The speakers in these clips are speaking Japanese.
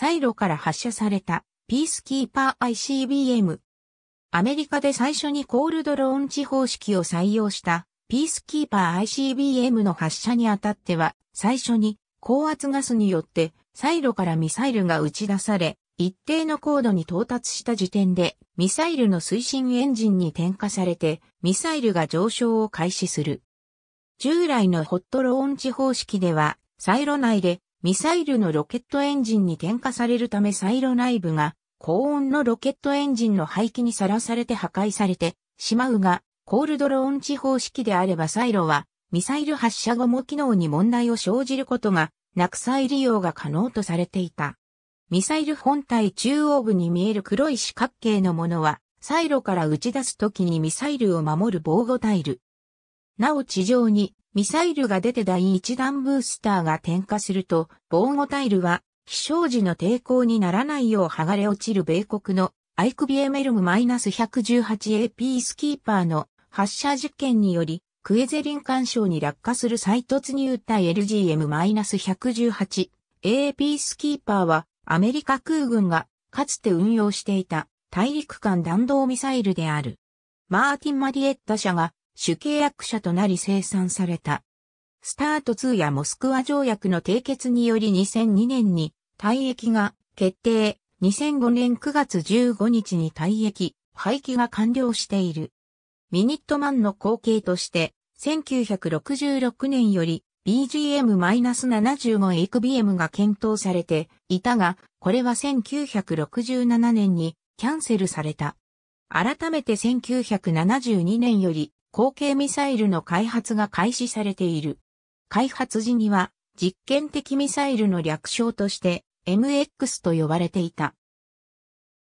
サイロから発射されたピースキーパー ICBM。アメリカで最初にコールドローンチ方式を採用したピースキーパー ICBM の発射にあたっては、最初に高圧ガスによってサイロからミサイルが打ち出され、一定の高度に到達した時点で、ミサイルの推進エンジンに点火されて、ミサイルが上昇を開始する。従来のホットローンチ方式では、サイロ内でミサイルのロケットエンジンに点火されるためサイロ内部が高温のロケットエンジンの排気にさらされて破壊されてしまうが、コールドローン地方式であればサイロはミサイル発射後も機能に問題を生じることがなく再利用が可能とされていた。ミサイル本体中央部に見える黒い四角形のものは、サイロから打ち出すときにミサイルを守る防護タイル。なお地上にミサイルが出て第1弾ブースターが点火すると、防護タイルは、飛翔時の抵抗にならないよう剥がれ落ちる米国のアイクビエメルム -118AP スキーパーの発射実験により、クエゼリン干渉に落下する再突入対 LGM-118AP スキーパーは、アメリカ空軍がかつて運用していた大陸間弾道ミサイルである。マーティン・マリエッタ社が主契約者となり生産された。スタート2やモスクワ条約の締結により2002年に退役が決定、2005年9月15日に退役、廃棄が完了している。ミニットマンの後継として、1966年より BGM-75 エクビエムが検討されていたが、これは1967年にキャンセルされた。改めて1972年より後継ミサイルの開発が開始されている。開発時には実験的ミサイルの略称として MX と呼ばれていた。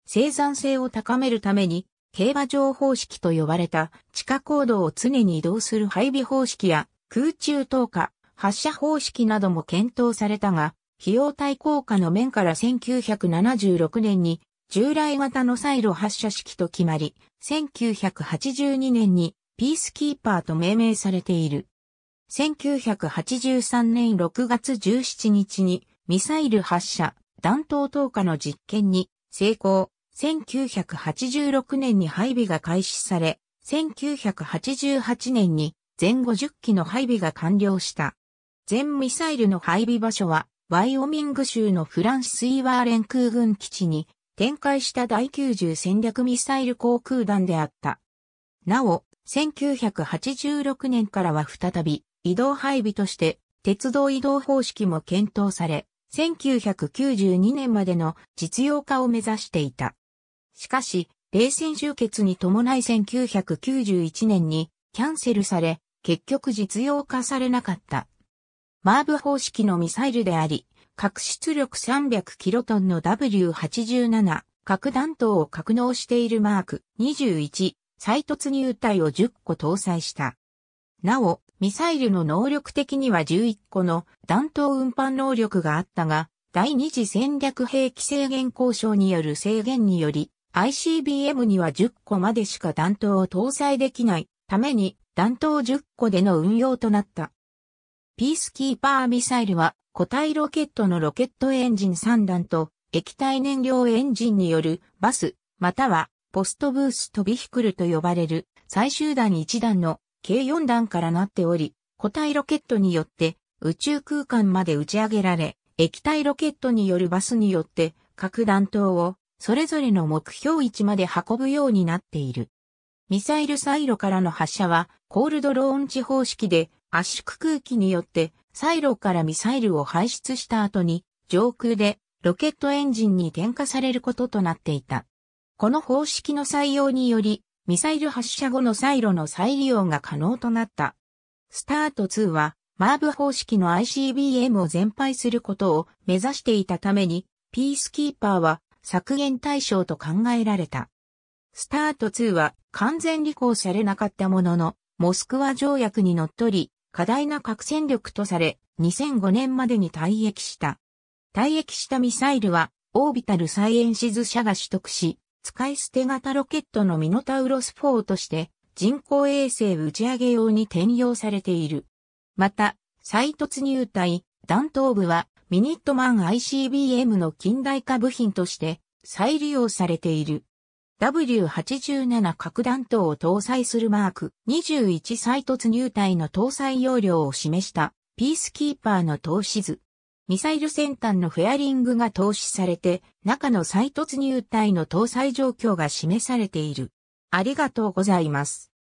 生産性を高めるために競馬場方式と呼ばれた地下高度を常に移動する配備方式や空中投下、発射方式なども検討されたが、費用対効果の面から1976年に従来型のサイロ発射式と決まり、1982年にピースキーパーと命名されている。1983年6月17日にミサイル発射、弾頭投下の実験に成功。1986年に配備が開始され、1988年に全50機の配備が完了した。全ミサイルの配備場所は、ワイオミング州のフランシス・イワーレン空軍基地に展開した第90戦略ミサイル航空団であった。なお、1986年からは再び移動配備として鉄道移動方式も検討され、1992年までの実用化を目指していた。しかし、冷戦終結に伴い1991年にキャンセルされ、結局実用化されなかった。マーブ方式のミサイルであり、核出力3 0 0トンの W87 核弾頭を格納しているマーク21再突入隊を10個搭載した。なお、ミサイルの能力的には11個の弾頭運搬能力があったが、第二次戦略兵器制限交渉による制限により、ICBM には10個までしか弾頭を搭載できないために弾頭10個での運用となった。ピースキーパーミサイルは固体ロケットのロケットエンジン3段と液体燃料エンジンによるバスまたはポストブーストビヒクルと呼ばれる最終段1段の計4段からなっており、固体ロケットによって宇宙空間まで打ち上げられ、液体ロケットによるバスによって各弾頭をそれぞれの目標位置まで運ぶようになっている。ミサイルサイロからの発射はコールドローンチ方式で圧縮空気によってサイロからミサイルを排出した後に上空でロケットエンジンに点火されることとなっていた。この方式の採用により、ミサイル発射後のサイロの再利用が可能となった。スタート2は、マーブ方式の ICBM を全廃することを目指していたために、ピースキーパーは削減対象と考えられた。スタート2は完全履行されなかったものの、モスクワ条約にのっとり、過大な核戦力とされ、2005年までに退役した。退役したミサイルは、オービタルサイエンシズ社が取得し、使い捨て型ロケットのミノタウロス4として人工衛星打ち上げ用に転用されている。また、再突入体、弾頭部はミニットマン ICBM の近代化部品として再利用されている。W87 核弾頭を搭載するマーク21再突入体の搭載容量を示したピースキーパーの投資図。ミサイル先端のフェアリングが投資されて、中の再突入体の搭載状況が示されている。ありがとうございます。